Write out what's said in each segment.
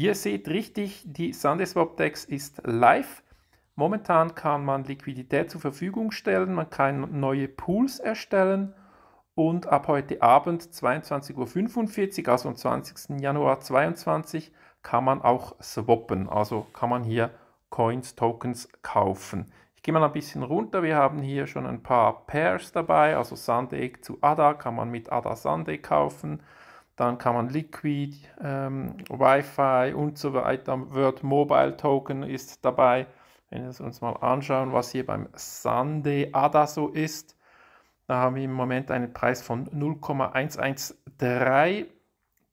Ihr seht richtig, die SundaySwap-DEX ist live. Momentan kann man Liquidität zur Verfügung stellen, man kann neue Pools erstellen und ab heute Abend 22.45 Uhr, also am 20. Januar 2022, kann man auch swappen, also kann man hier Coins, Tokens kaufen. Ich gehe mal ein bisschen runter, wir haben hier schon ein paar Pairs dabei, also Sunday zu ADA kann man mit ADA Sunday kaufen, dann kann man Liquid, ähm, Wi-Fi und so weiter. Word Mobile Token ist dabei. Wenn wir uns mal anschauen, was hier beim Sunday ADA so ist, da haben wir im Moment einen Preis von 0,113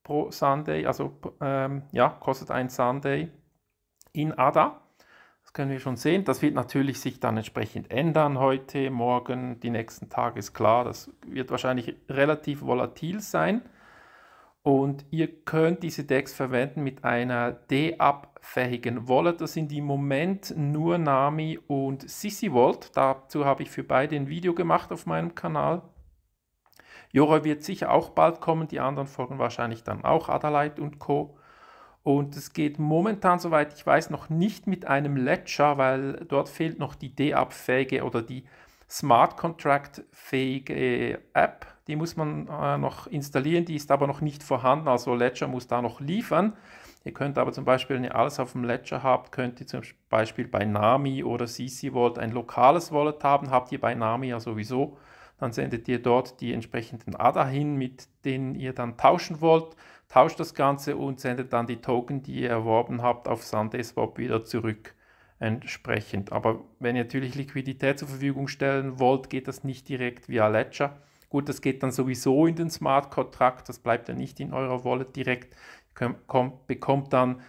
pro Sunday, also ähm, ja, kostet ein Sunday in ADA. Das können wir schon sehen. Das wird natürlich sich dann entsprechend ändern heute, morgen, die nächsten Tage ist klar. Das wird wahrscheinlich relativ volatil sein. Und ihr könnt diese Decks verwenden mit einer D-Up-fähigen Wallet. Das sind im Moment nur Nami und Sissi Vault. Dazu habe ich für beide ein Video gemacht auf meinem Kanal. Jora wird sicher auch bald kommen, die anderen folgen wahrscheinlich dann auch Adelaide und Co. Und es geht momentan, soweit ich weiß, noch nicht mit einem Ledger, weil dort fehlt noch die D-Up-fähige oder die Smart Contract fähige App. Die muss man äh, noch installieren, die ist aber noch nicht vorhanden, also Ledger muss da noch liefern. Ihr könnt aber zum Beispiel, wenn ihr alles auf dem Ledger habt, könnt ihr zum Beispiel bei Nami oder CC Vault ein lokales Wallet haben. Habt ihr bei Nami ja sowieso, dann sendet ihr dort die entsprechenden ADA hin, mit denen ihr dann tauschen wollt. Tauscht das Ganze und sendet dann die Token, die ihr erworben habt, auf Sunday Swap wieder zurück entsprechend. Aber wenn ihr natürlich Liquidität zur Verfügung stellen wollt, geht das nicht direkt via Ledger. Gut, das geht dann sowieso in den Smart Contract, das bleibt ja nicht in eurer Wallet direkt. Ihr bekommt dann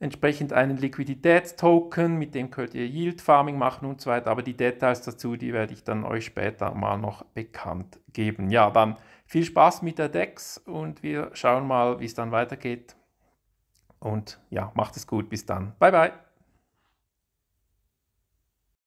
entsprechend einen Liquiditätstoken, mit dem könnt ihr Yield Farming machen und so weiter. Aber die Details dazu, die werde ich dann euch später mal noch bekannt geben. Ja, dann viel Spaß mit der DEX und wir schauen mal, wie es dann weitergeht. Und ja, macht es gut, bis dann. Bye, bye.